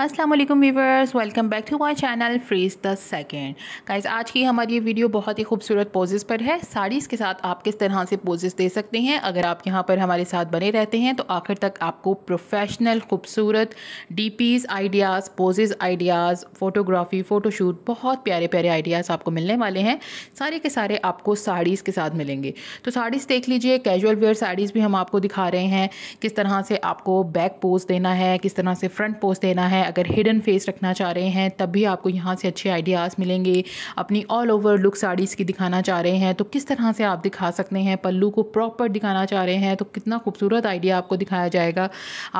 Aslam viewers welcome back to my channel freeze the second guys आज की हमारी ये वीडियो बहुत ही खूबसूरत पोजेज़ पर है साड़ीज़ के साथ आप किस तरह से पोजेज़ दे सकते हैं अगर आप यहाँ पर हमारे साथ बने रहते हैं तो आखिर तक आपको प्रोफेशनल खूबसूरत DPs ideas poses ideas photography photoshoot बहुत प्यारे प्यारे आइडियाज़ आपको मिलने वाले हैं सारे के सारे आपको साड़ीज़ के साथ मिलेंगे तो साड़ीज़ देख लीजिए कैजुअल वेयर साड़ीज़ भी हम आपको दिखा रहे हैं किस तरह से आपको बैक पोज देना है किस तरह से फ्रंट पोज देना है अगर हिडन फेस रखना चाह रहे हैं तब भी आपको यहाँ से अच्छे आइडियाज़ मिलेंगे अपनी ऑल ओवर लुक साड़ीज़ की दिखाना चाह रहे हैं तो किस तरह से आप दिखा सकते हैं पल्लू को प्रॉपर दिखाना चाह रहे हैं तो कितना खूबसूरत आइडिया आपको दिखाया जाएगा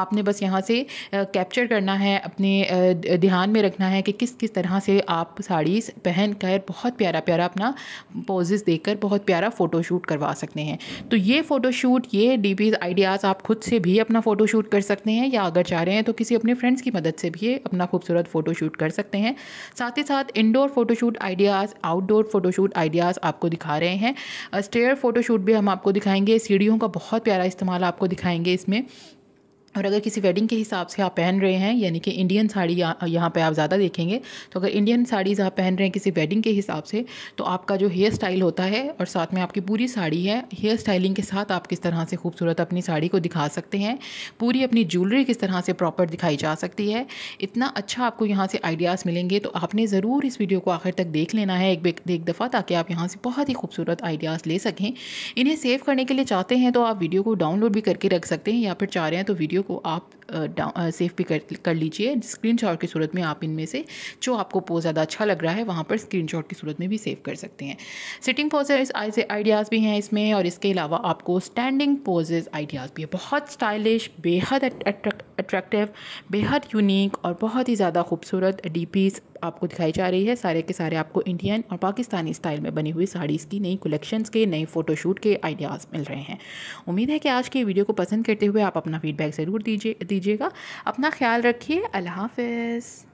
आपने बस यहाँ से कैप्चर करना है अपने ध्यान में रखना है कि किस किस तरह से आप साड़ीज़ पहन कर बहुत प्यारा प्यारा अपना पोजेज़ देकर बहुत प्यारा फ़ोटोशूट करवा सकते हैं तो ये फ़ोटोशूट ये डी आइडियाज़ आप खुद से भी अपना फ़ोटोशूट कर सकते हैं या अगर चाह रहे हैं तो किसी अपने फ्रेंड्स की मदद से भी अपना खूबसूरत फ़ोटोशूट कर सकते हैं साथ ही साथ indoor photoshoot ideas outdoor photoshoot ideas आपको दिखा रहे हैं स्टेयर uh, फ़ोटोशूट भी हम आपको दिखाएंगे सीढ़ियों का बहुत प्यारा इस्तेमाल आपको दिखाएंगे इसमें और अगर किसी वेडिंग के हिसाब से आप पहन रहे हैं यानी कि इंडियन साड़ी यहाँ पे आप ज़्यादा देखेंगे तो अगर इंडियन साड़ीज़ आप पहन रहे हैं किसी वेडिंग के हिसाब से तो आपका जो हेयर स्टाइल होता है और साथ में आपकी पूरी साड़ी है हेयर स्टाइलिंग के साथ आप किस तरह से खूबसूरत अपनी साड़ी को दिखा सकते हैं पूरी अपनी ज्वेलरी किस तरह से प्रॉपर दिखाई जा सकती है इतना अच्छा आपको यहाँ से आइडियाज़ मिलेंगे तो आपने ज़रूर इस वीडियो को आखिर तक देख लेना है एक एक दफ़ा ताकि आप यहाँ से बहुत ही खूबसूरत आइडियाज़ ले सकें इन्हें सेव करने के लिए चाहते हैं तो आप वीडियो को डाउनलोड भी करके रख सकते हैं या फिर चाह रहे हैं तो वीडियो वीडियो को आप सेव भी कर कर लीजिए शॉट की सूरत में आप इनमें से जो आपको पोज ज़्यादा अच्छा लग रहा है वहाँ पर शॉट की सूरत में भी सेव कर सकते हैं सिटिंग पोजेज आइडियाज़ भी हैं इसमें और इसके अलावा आपको स्टैंडिंग पोजेज आइडियाज़ भी है बहुत स्टाइलिश बेहद अट्रैक्टिव बेहद यूनिक और बहुत ही ज़्यादा खूबसूरत डीपीस आपको दिखाई जा रही है सारे के सारे आपको इंडियन और पाकिस्तानी स्टाइल में बनी हुई साड़ीज़ की नई कलेक्शंस के नए फ़ोटोशूट के आइडियाज़ मिल रहे हैं उम्मीद है कि आज की वीडियो को पसंद करते हुए आप अपना फीडबैक ज़रूर दीजिए दीजिएगा अपना ख्याल रखिए अल्लाह